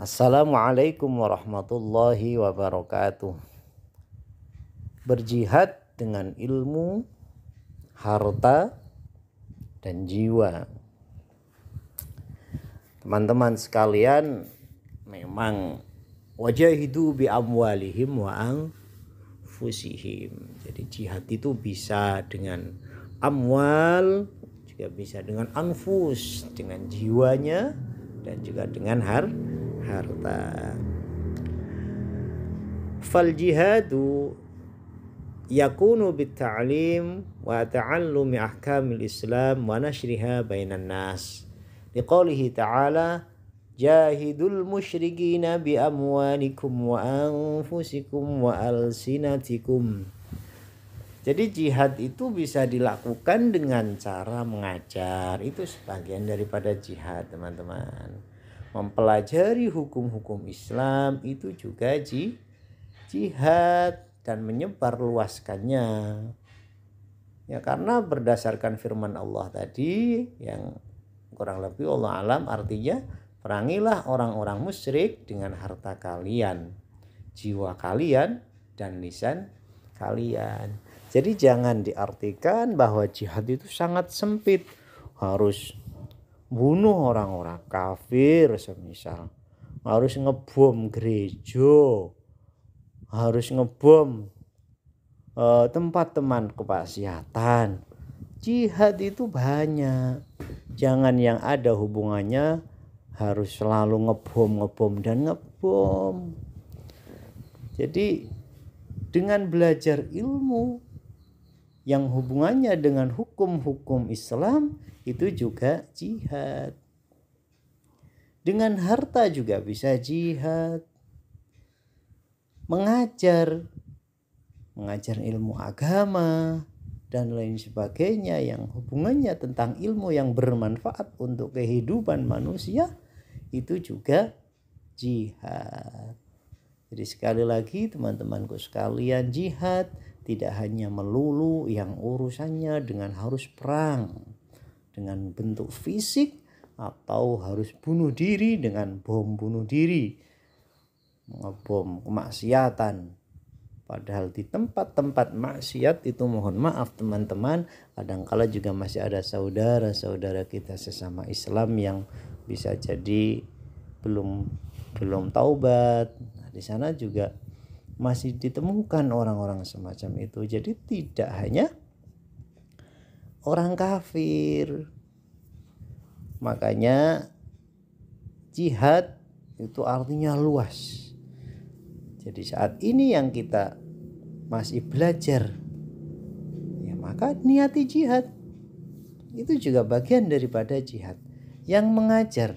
Assalamualaikum warahmatullahi wabarakatuh. Berjihad dengan ilmu, harta, dan jiwa. Teman-teman sekalian, memang wajahidu bi amwalihim wa anfusihim. Jadi jihad itu bisa dengan amwal, juga bisa dengan anfus, dengan jiwanya dan juga dengan harta harta fal jihadu yakunu bitta'lim wa ta'allumi ahkamil islam wa nashriha bainan nas liqaulihi ta'ala jahidul musyrikina bi amwalikum wa anfusikum wa alsinatikum jadi jihad itu bisa dilakukan dengan cara mengajar itu sebagian daripada jihad teman-teman mempelajari hukum-hukum Islam itu juga jihad dan menyebar luaskannya. Ya karena berdasarkan firman Allah tadi yang kurang lebih Allah alam artinya perangilah orang-orang musyrik dengan harta kalian, jiwa kalian dan lisan kalian. Jadi jangan diartikan bahwa jihad itu sangat sempit harus bunuh orang-orang kafir semisal harus ngebom gereja harus ngebom eh, tempat teman kepasiatan jihad itu banyak jangan yang ada hubungannya harus selalu ngebom ngebom dan ngebom jadi dengan belajar ilmu yang hubungannya dengan hukum-hukum Islam itu juga jihad. Dengan harta juga bisa jihad. Mengajar, mengajar ilmu agama dan lain sebagainya yang hubungannya tentang ilmu yang bermanfaat untuk kehidupan manusia itu juga jihad. Jadi sekali lagi teman-temanku sekalian jihad tidak hanya melulu yang urusannya dengan harus perang dengan bentuk fisik atau harus bunuh diri dengan bom bunuh diri bom kemaksiatan padahal di tempat-tempat maksiat itu mohon maaf teman-teman kadangkala juga masih ada saudara-saudara kita sesama Islam yang bisa jadi belum belum taubat nah, di sana juga masih ditemukan orang-orang semacam itu. Jadi tidak hanya orang kafir. Makanya jihad itu artinya luas. Jadi saat ini yang kita masih belajar ya maka niati jihad itu juga bagian daripada jihad. Yang mengajar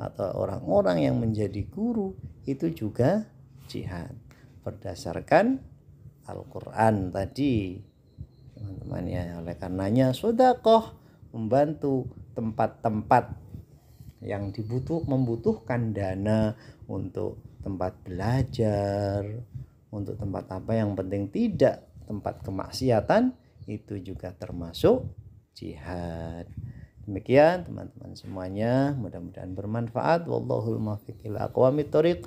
atau orang-orang yang menjadi guru itu juga jihad berdasarkan Al-Quran tadi teman-teman ya oleh karenanya sudah kok membantu tempat-tempat yang dibutuh membutuhkan dana untuk tempat belajar untuk tempat apa yang penting tidak tempat kemaksiatan itu juga termasuk jihad demikian teman-teman semuanya mudah-mudahan bermanfaat wallahul muwaffiq ila aqwamit thoriq